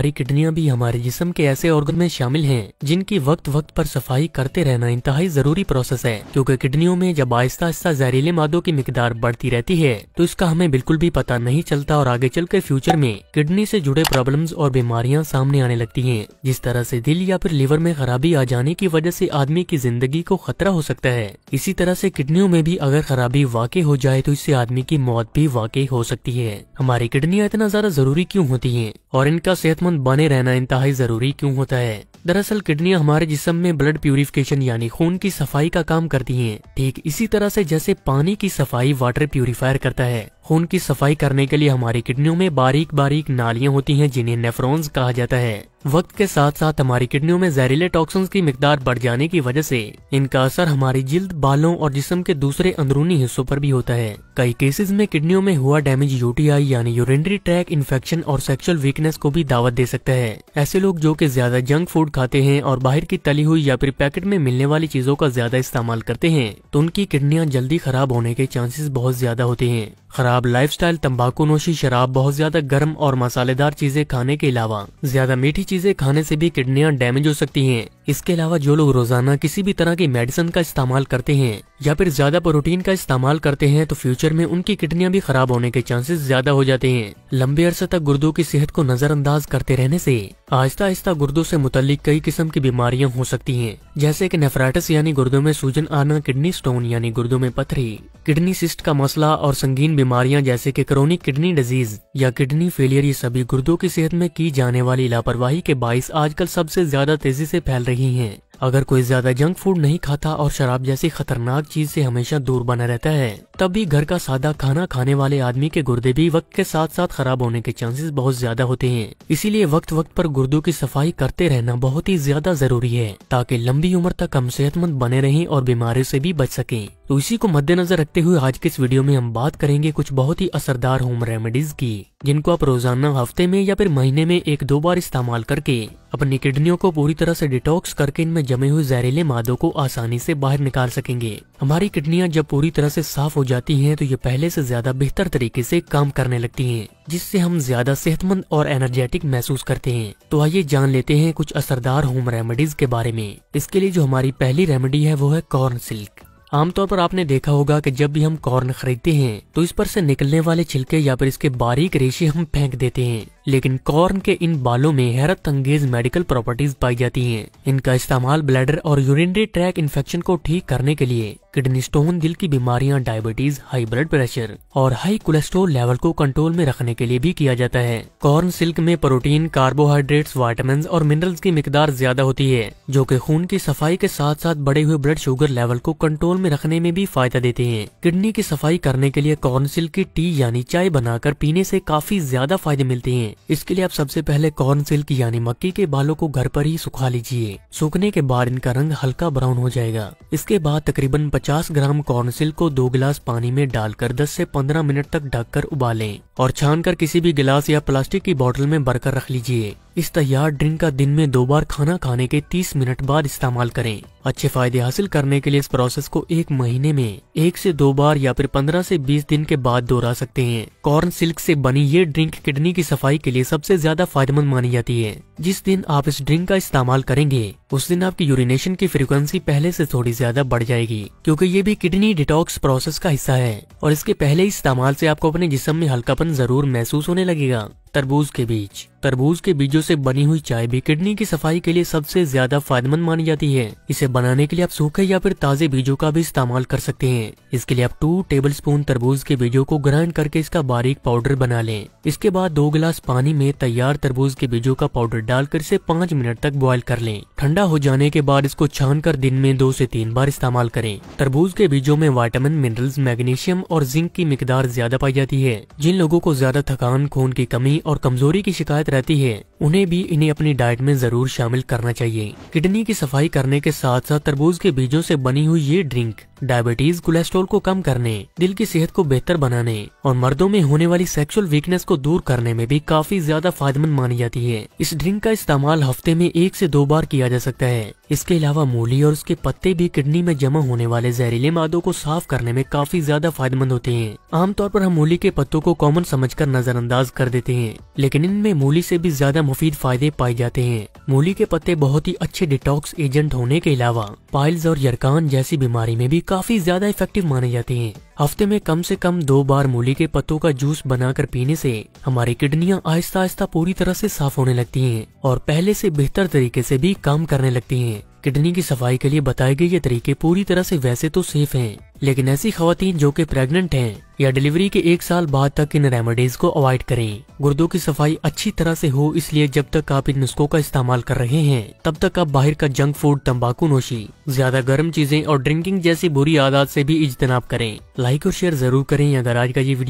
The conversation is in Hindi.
हमारी किडनियाँ भी हमारे जिस्म के ऐसे ऑर्गन में शामिल हैं जिनकी वक्त वक्त पर सफाई करते रहना इंतहाई जरूरी प्रोसेस है क्योंकि किडनियों में जब आहिस्ता आहिस्ता जहरीले मादों की मकदार बढ़ती रहती है तो इसका हमें बिल्कुल भी पता नहीं चलता और आगे चलकर फ्यूचर में किडनी से जुड़े प्रॉब्लम और बीमारियाँ सामने आने लगती है जिस तरह ऐसी दिल या फिर लिवर में खराबी आ जाने की वजह ऐसी आदमी की जिंदगी को खतरा हो सकता है इसी तरह ऐसी किडनियों में भी अगर खराबी वाकई हो जाए तो इससे आदमी की मौत भी वाकई हो सकती है हमारी किडनियाँ इतना ज्यादा जरूरी क्यूँ होती है और इनका सेहत सेहतमंद बने रहना इंतहा जरूरी क्यों होता है दरअसल किडनियां हमारे जिसम में ब्लड प्यूरिफिकेशन यानी खून की सफाई का काम करती हैं। ठीक इसी तरह से जैसे पानी की सफाई वाटर प्यूरिफायर करता है खून की सफाई करने के लिए हमारी किडनियों में बारीक बारीक नालियां होती हैं जिन्हें नेफ्रॉन्स कहा जाता है वक्त के साथ साथ हमारी किडनियों में जहरीले टॉक्सिन्स की मकदार बढ़ जाने की वजह से इनका असर हमारी जिल्द बालों और जिसम के दूसरे अंदरूनी हिस्सों पर भी होता है कई केसेस में किडनियों में हुआ डैमेज यूटीआई यानी यूरिनरी ट्रैक इन्फेक्शन और सेक्सुअल वीकनेस को भी दावत दे सकता है ऐसे लोग जो की ज्यादा जंक फूड खाते हैं और बाहर की तली हुई या फिर पैकेट में मिलने वाली चीजों का ज्यादा इस्तेमाल करते हैं तो उनकी किडनियाँ जल्दी खराब होने के चांसेस बहुत ज्यादा होते हैं खराब लाइफस्टाइल तंबाकू नोशी शराब बहुत ज्यादा गर्म और मसालेदार चीजें खाने के अलावा ज्यादा मीठी चीजें खाने से भी किडनियां डैमेज हो सकती हैं इसके अलावा जो लोग रोजाना किसी भी तरह की मेडिसिन का इस्तेमाल करते हैं या फिर ज्यादा प्रोटीन का इस्तेमाल करते हैं तो फ्यूचर में उनकी किडनियां भी खराब होने के चांसेस ज्यादा हो जाते हैं लंबे अरसे तक गुर्दों की सेहत को नजरअंदाज करते रहने से आहिस्ता आहिस्ता गुर्दों से मुतलिक कई किस्म की बीमारियां हो सकती हैं जैसे कि नेफ्राइटिस यानी गुर्दों में सूजन आना किडनी स्टोन यानी गुर्दों में पथरी किडनी सिस्ट का मसला और संगीन बीमारियां जैसे कि क्रोनिक किडनी डिजीज या किडनी फेलियर ये सभी गुर्दों की सेहत में की जाने वाली लापरवाही के बाईस आजकल सबसे ज्यादा तेजी से फैल रही रही हैं। अगर कोई ज्यादा जंक फूड नहीं खाता और शराब जैसी खतरनाक चीज से हमेशा दूर बना रहता है तब भी घर का सादा खाना खाने वाले आदमी के गुर्दे भी वक्त के साथ साथ खराब होने के चांसेस बहुत ज्यादा होते हैं इसीलिए वक्त वक्त पर गुर्दों की सफाई करते रहना बहुत ही ज्यादा जरूरी है ताकि लंबी उम्र तक हम सेहतमंद बने रहें और बीमारी ऐसी भी बच सके तो इसी को मद्देनजर रखते हुए आज के इस वीडियो में हम बात करेंगे कुछ बहुत ही असरदार होम रेमेडीज की जिनको आप रोजाना हफ्ते में या फिर महीने में एक दो बार इस्तेमाल करके अपनी किडनियों को पूरी तरह से डिटॉक्स करके इनमें जमे हुए जहरीले मादों को आसानी से बाहर निकाल सकेंगे हमारी किडनियां जब पूरी तरह से साफ हो जाती हैं तो ये पहले से ज्यादा बेहतर तरीके से काम करने लगती हैं जिससे हम ज्यादा सेहतमंद और एनर्जेटिक महसूस करते हैं तो आइए जान लेते हैं कुछ असरदार होम रेमेडीज के बारे में इसके लिए जो हमारी पहली रेमेडी है वो है कॉर्न सिल्क आमतौर पर आपने देखा होगा कि जब भी हम कॉर्न खरीदते हैं तो इस पर से निकलने वाले छिलके या फिर इसके बारीक रेशे हम फेंक देते हैं लेकिन कॉर्न के इन बालों में हैरत अंगेज मेडिकल प्रॉपर्टीज पाई जाती हैं। इनका इस्तेमाल ब्लैडर और यूरिनरी ट्रैक इन्फेक्शन को ठीक करने के लिए किडनी स्टोन दिल की बीमारियां डायबिटीज हाई ब्लड प्रेशर और हाई कोलेस्ट्रोल लेवल को कंट्रोल में रखने के लिए भी किया जाता है कॉर्न सिल्क में प्रोटीन कार्बोहाइड्रेट्स वाइटामिन और मिनरल्स की मिकदार ज्यादा होती है जो कि खून की सफाई के साथ साथ बढ़े हुए ब्लड शुगर लेवल को कंट्रोल में रखने में भी फायदा देते हैं किडनी की सफाई करने के लिए कॉर्न सिल्क की टी यानी चाय बनाकर पीने ऐसी काफी ज्यादा फायदे मिलते हैं इसके लिए आप सबसे पहले कॉर्न सिल्क यानी मक्की के बालों को घर पर ही सुखा लीजिए सूखने के बाद इनका रंग हल्का ब्राउन हो जाएगा इसके बाद तकरीबन 50 ग्राम कॉर्न सिल्क को दो गिलास पानी में डालकर 10 से 15 मिनट तक ढककर उबालें और छानकर किसी भी गिलास या प्लास्टिक की बोतल में भरकर रख लीजिए इस तैयार ड्रिंक का दिन में दो बार खाना खाने के 30 मिनट बाद इस्तेमाल करें अच्छे फायदे हासिल करने के लिए इस प्रोसेस को एक महीने में एक से दो बार या फिर 15 से 20 दिन के बाद दोहरा सकते हैं कॉर्न सिल्क से बनी ये ड्रिंक किडनी की सफाई के लिए सबसे ज्यादा फायदेमंद मानी जाती है जिस दिन आप इस ड्रिंक का इस्तेमाल करेंगे उस दिन आपकी यूरिनेशन की फ्रिक्वेंसी पहले ऐसी थोड़ी ज्यादा बढ़ जाएगी क्यूँकी ये भी किडनी डिटॉक्स प्रोसेस का हिस्सा है और इसके पहले इस्तेमाल ऐसी आपको अपने जिसम में हल्कापन जरूर महसूस होने लगेगा तरबूज के बीज तरबूज के बीजों से बनी हुई चाय भी किडनी की सफाई के लिए सबसे ज्यादा फायदेमंद मानी जाती है इसे बनाने के लिए आप सूखे या फिर ताजे बीजों का भी इस्तेमाल कर सकते हैं इसके लिए आप टू टेबल स्पून तरबूज के बीजों को ग्राइंड करके इसका बारीक पाउडर बना लें इसके बाद दो गिलास पानी में तैयार तरबूज के बीजों का पाउडर डालकर इसे पाँच मिनट तक बॉयल कर लें ठंडा हो जाने के बाद इसको छान कर दिन में दो से तीन बार इस्तेमाल करें तरबूज के बीजों में वाइटामिन मिनरल्स मैग्नीशियम और जिंक की मकदार ज्यादा पाई जाती है जिन लोगों को ज्यादा थकान खून की कमी और कमजोरी की शिकायत रहती है उन्हें भी इन्हें अपनी डाइट में जरूर शामिल करना चाहिए किडनी की सफाई करने के साथ साथ तरबूज के बीजों से बनी हुई ये ड्रिंक डायबिटीज कोलेस्ट्रॉल को कम करने दिल की सेहत को बेहतर बनाने और मर्दों में होने वाली सेक्सुअल वीकनेस को दूर करने में भी काफी ज्यादा फायदेमंद मानी जाती है इस ड्रिंक का इस्तेमाल हफ्ते में एक से दो बार किया जा सकता है इसके अलावा मूली और उसके पत्ते भी किडनी में जमा होने वाले जहरीले मादों को साफ करने में काफी ज्यादा फायदेमंद होते हैं आमतौर पर हम मूली के पत्तों को कॉमन समझकर नजरअंदाज कर देते हैं हैं लेकिन इनमें मूली से भी ज्यादा मुफीद फायदे पाए जाते हैं मूली के पत्ते बहुत ही अच्छे डिटॉक्स एजेंट होने के अलावा पाइल्स और यरकान जैसी बीमारी में भी काफी ज्यादा इफेक्टिव माने जाते हैं हफ्ते में कम से कम दो बार मूली के पत्तों का जूस बनाकर पीने से हमारी किडनियां आहिस्ता आहिस्ता पूरी तरह से साफ होने लगती हैं और पहले से बेहतर तरीके से भी काम करने लगती हैं किडनी की सफाई के लिए बताए गए ये तरीके पूरी तरह से वैसे तो सेफ हैं लेकिन ऐसी खातन जो कि प्रेग्नेंट हैं या डिलीवरी के एक साल बाद तक इन रेमेडीज को अवॉइड करें गुर्दों की सफाई अच्छी तरह से हो इसलिए जब तक आप इन नुस्खों का इस्तेमाल कर रहे हैं तब तक आप बाहर का जंक फूड तंबाकू नोशी ज्यादा गर्म चीजें और ड्रिंकिंग जैसी बुरी आदत से भी इजतनाब करें लाइक और शेयर जरूर करें अगर आज का ये वीडियो